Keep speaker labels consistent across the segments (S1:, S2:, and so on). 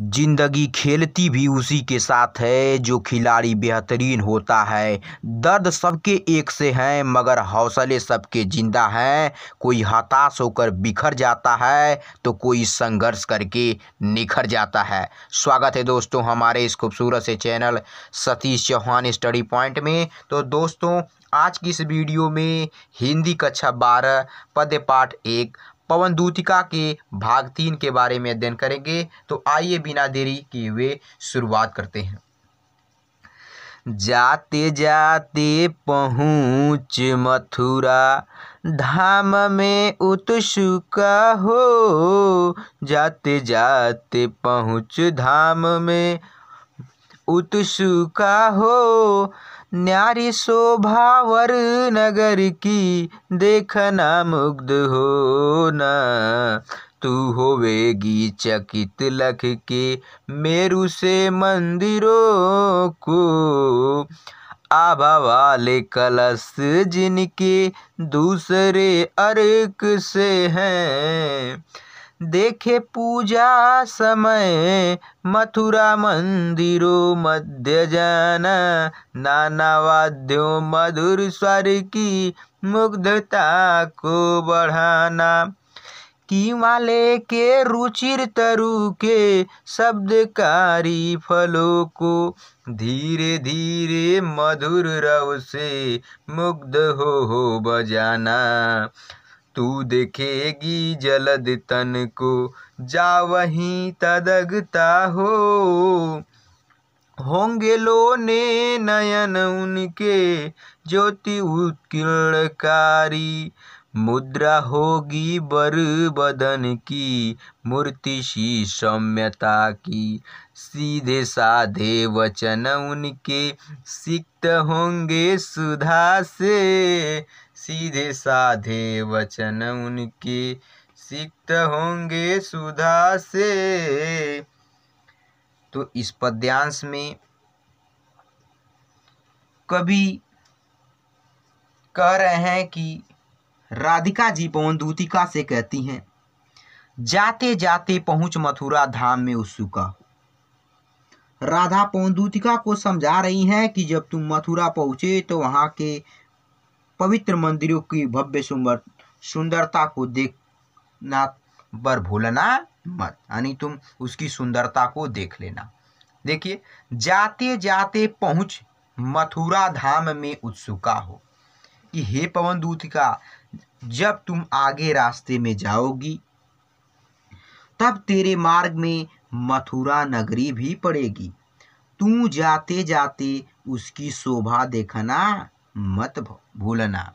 S1: ज़िंदगी खेलती भी उसी के साथ है जो खिलाड़ी बेहतरीन होता है दर्द सबके एक से हैं मगर हौसले सबके ज़िंदा हैं कोई हताश होकर बिखर जाता है तो कोई संघर्ष करके निखर जाता है स्वागत है दोस्तों हमारे इस खूबसूरत से channel Satish Chauhan study point में तो दोस्तों आज की इस वीडियो में हिंदी कक्षा बारह पद्य पाठ एक पवन दूतिका के भाग तीन के बारे में अध्ययन करेंगे तो आइए बिना देरी किए हुए शुरुआत करते हैं जाते जाते पहुँच मथुरा धाम में उत्सुका हो जाते जाते पहुँच धाम में उत्सुका हो न्यारी शोभावर नगर की देखना मुग्ध हो न तू होवेगी चकित लख के मेरु से मंदिरों को आभा वाले कलश जिनके दूसरे अर्क से हैं देखे पूजा समय मथुरा मंदिरों मध्य जाना नाना वाद्यों मधुर स्वर की मुग्धता को बढ़ाना वाले के रुचिर तरु के शब्दकारी फलों को धीरे धीरे मधुर रव से मुग्ध हो हो बजाना तू देखेगी जलद तन को जा वहीं तदगता हो होंगे ने नयन उनके ज्योति उत्कीर्णकारी मुद्रा होगी बर बदन की मूर्ति सी सौम्यता की सीधे साधे वचन उनके सिक्त होंगे सुधा से सीधे साधे वचन उनके सिक्त होंगे सुधा से तो इस पद्यांश में कवि कह रहे हैं कि राधिका जी पवन दूतिका से कहती हैं जाते जाते पहुंच मथुरा धाम में उत्सुका राधा दूतिका को समझा रही हैं कि जब तुम मथुरा पहुंचे तो वहां के पवित्र मंदिरों की भव्य सुंदर सुंदरता को देखना पर भूलना मत यानी तुम उसकी सुंदरता को देख लेना देखिए जाते जाते पहुंच मथुरा धाम में उत्सुका हो कि हे पवन दूत का जब तुम आगे रास्ते में जाओगी तब तेरे मार्ग में मथुरा नगरी भी पड़ेगी तू जाते जाते उसकी शोभा देखना मत भूलना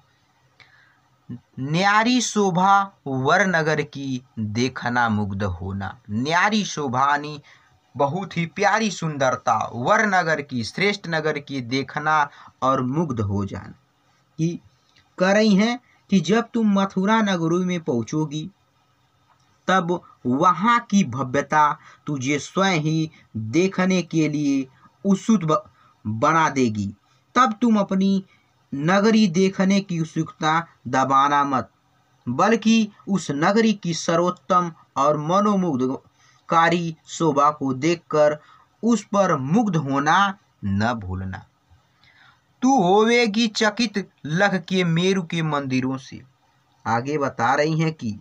S1: न्यारी शोभा वर नगर की देखना मुग्ध होना न्यारी शोभा बहुत ही प्यारी सुंदरता वर नगर की श्रेष्ठ नगर की देखना और मुग्ध हो जाना कि कह रही हैं कि जब तुम मथुरा नगरों में पहुंचोगी तब वहाँ की भव्यता तुझे स्वयं ही देखने के लिए उत्सुक बना देगी तब तुम अपनी नगरी देखने की उत्सुकता दबाना मत बल्कि उस नगरी की सर्वोत्तम और मनोमुग्धकारी शोभा को देखकर उस पर मुग्ध होना न भूलना तू होवेगी चकित लख के मेरु के मंदिरों से आगे बता रही हैं कि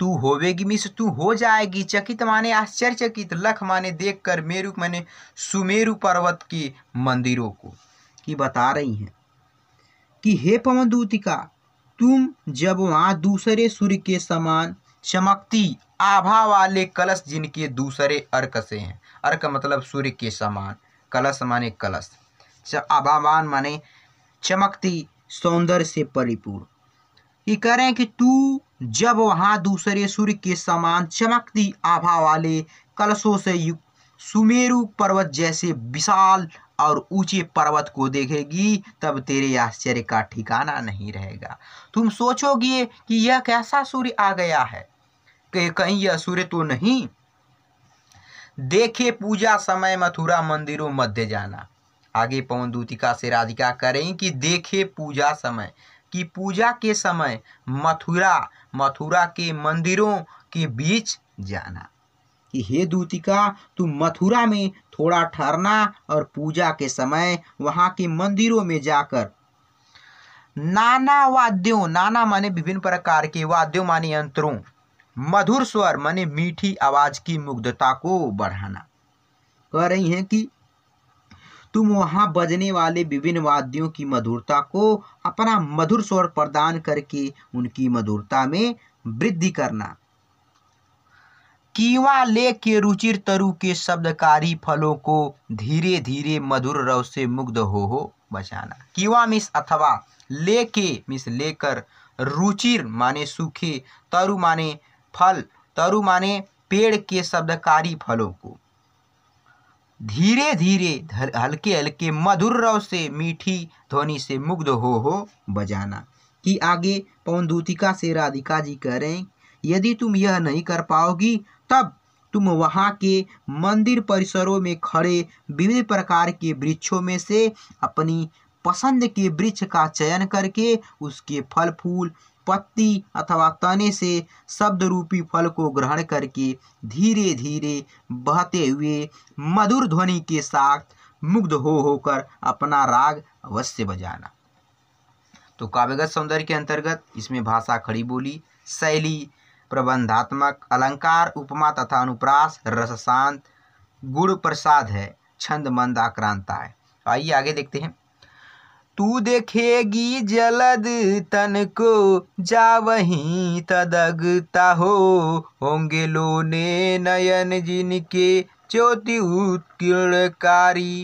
S1: तू होवेगी मिस तू हो जाएगी चकित माने आश्चर्यचकित लख माने देखकर मेरु माने सुमेरु पर्वत के मंदिरों को की बता रही हैं कि हे पवन दूतिका तुम जब वहाँ दूसरे सूर्य के समान चमकती आभा वाले कलश जिनके दूसरे अर्क से हैं अर्क मतलब सूर्य के समान कलश माने कलश आभावान माने चमकती सौंदर्य से परिपूर्ण ये कह रहे हैं कि तू जब वहाँ दूसरे सूर्य के समान चमकती आभा वाले कलशों से युक्त सुमेरु पर्वत जैसे विशाल और ऊंचे पर्वत को देखेगी तब तेरे आश्चर्य का ठिकाना नहीं रहेगा तुम सोचोगे कि यह कैसा सूर्य आ गया है कि कहीं यह सूर्य तो नहीं देखे पूजा समय मथुरा मंदिरों मध्य जाना आगे पवन दूतिका से राधिका करें कि देखे पूजा समय कि पूजा के समय मथुरा मथुरा के मंदिरों के बीच जाना कि हे दूतिका तू मथुरा में थोड़ा ठहरना और पूजा के समय वहाँ के मंदिरों में जाकर नाना वाद्यों नाना माने विभिन्न प्रकार के वाद्यों माने यंत्रों मधुर स्वर माने मीठी आवाज की मुग्धता को बढ़ाना कह रही हैं कि तुम वहाँ बजने वाले विभिन्न वाद्यों की मधुरता को अपना मधुर स्वर प्रदान करके उनकी मधुरता में वृद्धि करना कीवा ले के रुचिर तरु के शब्दकारी फलों को धीरे धीरे मधुर रव से मुग्ध हो हो बचाना कीवा मिस अथवा ले के मिस लेकर रुचिर माने सूखे तरु माने फल तरु माने पेड़ के शब्दकारी फलों को धीरे धीरे हल्के हल्के मधुर रव से मीठी ध्वनि से मुग्ध हो हो बजाना कि आगे पवन दूतिका से राधिका जी कह रहे हैं यदि तुम यह नहीं कर पाओगी तब तुम वहाँ के मंदिर परिसरों में खड़े विभिन्न प्रकार के वृक्षों में से अपनी पसंद के वृक्ष का चयन करके उसके फल फूल पत्ती अथवा तने से शब्द रूपी फल को ग्रहण करके धीरे धीरे बहते हुए मधुर ध्वनि के साथ मुग्ध हो होकर अपना राग अवश्य बजाना तो काव्यगत सौंदर्य के अंतर्गत इसमें भाषा खड़ी बोली शैली प्रबंधात्मक अलंकार उपमा तथा अनुप्रास रसशांत गुण प्रसाद है छंद मंद आक्रांता है तो आइए आगे देखते हैं तू देखेगी जलद तन को जा वहीं तदगता हो होंगे लोने नयन जिनके ज्योति उत्कीर्णकारी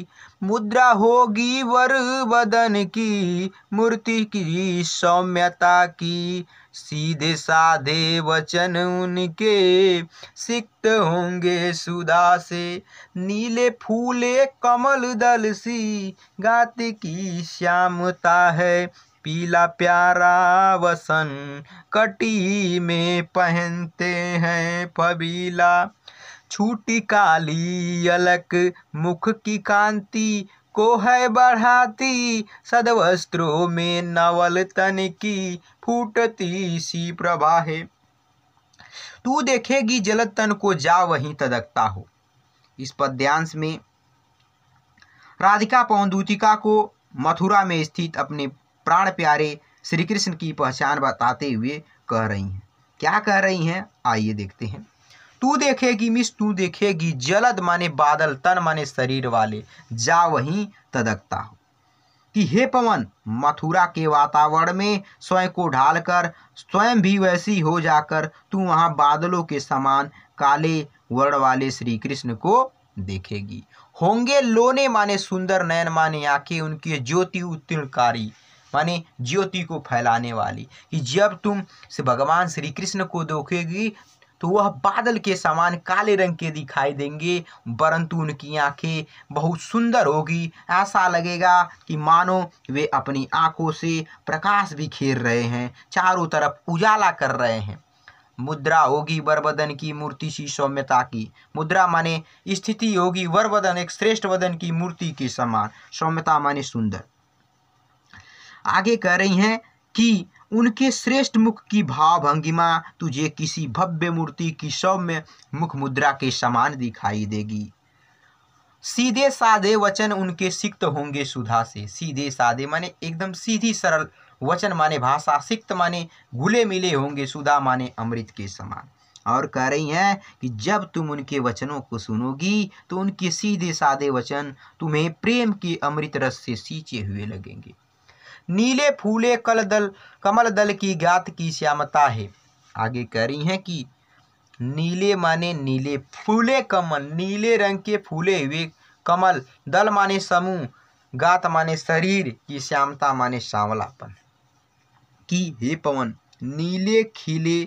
S1: मुद्रा होगी वर वदन की मूर्ति की सौम्यता की सीधे साधे वचन उनके सिक्त होंगे सुधा से नीले फूले कमल दल सी गाते की श्यामता है पीला प्यारा वसन कटी में पहनते हैं पबीला छूटी काली अलक मुख की कांति को है बढ़ाती सदवस्त्रों में नवल तन की फूटती सी प्रभा है तू देखेगी जलद तन को जा वहीं तदकता हो इस पद्यांश में राधिका पौंदूतिका को मथुरा में स्थित अपने प्राण प्यारे श्री कृष्ण की पहचान बताते हुए कह रही हैं क्या कह रही हैं आइए देखते हैं तू देखेगी मिस तू देखेगी जलद माने बादल तन माने शरीर वाले जा वहीं तदकता हो कि हे पवन मथुरा के वातावरण में स्वयं को ढालकर स्वयं भी वैसी हो जाकर तू वहां बादलों के समान काले वर्ण वाले श्री कृष्ण को देखेगी होंगे लोने माने सुंदर नयन माने आंखें उनकी ज्योति उत्तीर्णकारी माने ज्योति को फैलाने वाली कि जब तुम से भगवान श्री कृष्ण को देखेगी तो वह बादल के समान काले रंग के दिखाई देंगे परंतु उनकी आंखें बहुत सुंदर होगी ऐसा लगेगा कि मानो वे अपनी आंखों से प्रकाश भी खेर रहे हैं चारों तरफ उजाला कर रहे हैं मुद्रा होगी वरवदन की मूर्ति सी सौम्यता की मुद्रा माने स्थिति होगी वरवदन एक श्रेष्ठ वदन की मूर्ति के समान सौम्यता माने सुंदर आगे कह रही हैं कि उनके श्रेष्ठ मुख की भाव भंगिमा तुझे किसी भव्य मूर्ति की सौम्य मुख मुद्रा के समान दिखाई देगी सीधे साधे वचन उनके सिक्त होंगे सुधा से सीधे साधे माने एकदम सीधी सरल वचन माने भाषा सिक्त माने घुले मिले होंगे सुधा माने अमृत के समान और कह रही हैं कि जब तुम उनके वचनों को सुनोगी तो उनके सीधे साधे वचन तुम्हें प्रेम के अमृत रस से सींचे हुए लगेंगे नीले फूले कल दल कमल दल की गात की श्यामता है आगे कह रही हैं कि नीले माने नीले फूले कमल नीले रंग के फूले हुए कमल दल माने समूह गात माने शरीर की श्यामता माने सांवलापन की हे पवन नीले खिले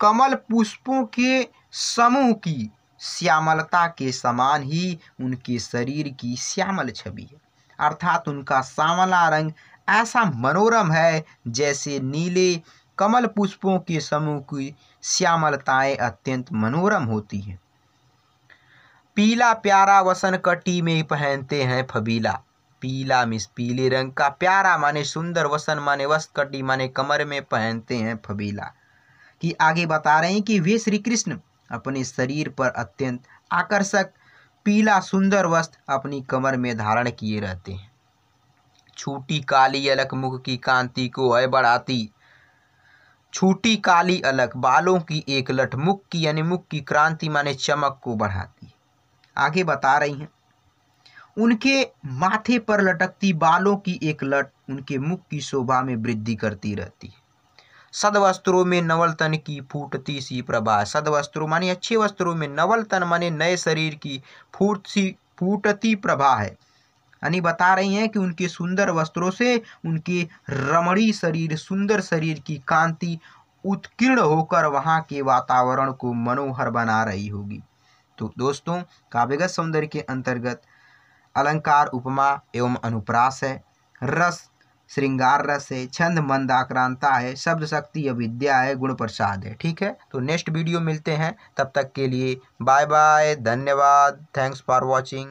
S1: कमल पुष्पों के समूह की श्यामलता के समान ही उनके शरीर की श्यामल छवि है अर्थात उनका सांवला रंग ऐसा मनोरम है जैसे नीले कमल पुष्पों के समूह की श्यामलताएं अत्यंत मनोरम होती हैं पीला प्यारा वसन कटी में पहनते हैं फबीला पीला मिस पीले रंग का प्यारा माने सुंदर वसन माने कटी माने कमर में पहनते हैं फबीला कि आगे बता रहे हैं कि वे श्री कृष्ण अपने शरीर पर अत्यंत आकर्षक पीला सुंदर वस्त्र अपनी कमर में धारण किए रहते हैं छूटी काली अलग मुख की कांति को है बढ़ाती छूटी काली अलग बालों की एक लट मुख की यानी मुख की क्रांति माने चमक को बढ़ाती आगे बता रही हैं उनके माथे पर लटकती बालों की एक लट उनके मुख की शोभा में वृद्धि करती रहती है सदवस्त्रों में नवलतन की फूटती सी प्रभा सदवस्त्रों माने अच्छे वस्त्रों में नवलतन माने नए शरीर की फूट सी फूटती प्रभा है यानी बता रही हैं कि उनके सुंदर वस्त्रों से उनके रमणी शरीर सुंदर शरीर की कांति उत्कीर्ण होकर वहाँ के वातावरण को मनोहर बना रही होगी तो दोस्तों काव्यगत सौंदर्य के अंतर्गत अलंकार उपमा एवं अनुप्रास है रस श्रृंगार रस है छंद मंदाक्रांता है शब्द शक्ति अविद्या है गुण प्रसाद है ठीक है तो नेक्स्ट वीडियो मिलते हैं तब तक के लिए बाय बाय धन्यवाद थैंक्स फॉर वॉचिंग